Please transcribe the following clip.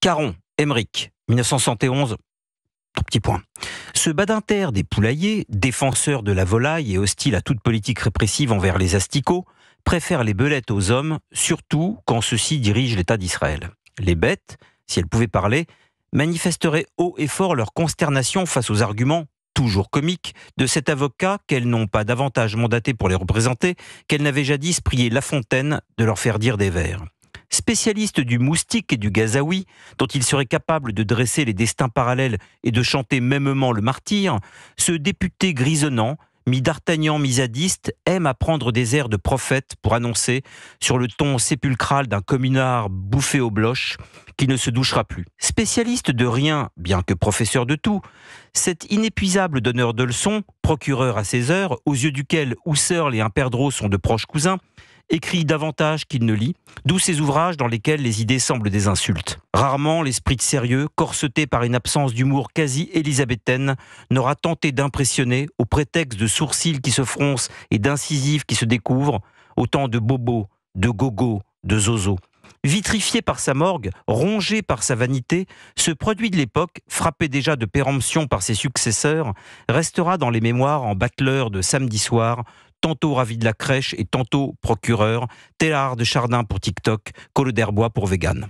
Caron, Emmerich, 1971, petit point. Ce badinter des poulaillers, défenseur de la volaille et hostile à toute politique répressive envers les asticots, préfère les belettes aux hommes, surtout quand ceux-ci dirigent l'État d'Israël. Les bêtes, si elles pouvaient parler, manifesteraient haut et fort leur consternation face aux arguments toujours comiques de cet avocat qu'elles n'ont pas davantage mandaté pour les représenter qu'elles n'avaient jadis prié La Fontaine de leur faire dire des vers spécialiste du moustique et du gazaoui, dont il serait capable de dresser les destins parallèles et de chanter mêmement le martyr, ce député grisonnant, mi-d'Artagnan, mi-zadiste, aime à prendre des airs de prophète pour annoncer, sur le ton sépulcral d'un communard bouffé aux bloches, qu'il ne se douchera plus. Spécialiste de rien, bien que professeur de tout, cet inépuisable donneur de leçons, procureur à ses heures, aux yeux duquel Housserl et un sont de proches cousins, écrit davantage qu'il ne lit, d'où ses ouvrages dans lesquels les idées semblent des insultes. Rarement, l'esprit de sérieux, corseté par une absence d'humour quasi élisabéthaine, n'aura tenté d'impressionner au prétexte de sourcils qui se froncent et d'incisives qui se découvrent, autant de bobos, de gogos, de zozos vitrifié par sa morgue, rongé par sa vanité, ce produit de l'époque, frappé déjà de péremption par ses successeurs, restera dans les mémoires en battleur de samedi soir, tantôt ravi de la crèche et tantôt procureur, Tellard de Chardin pour TikTok, Colloderbois pour Vegan.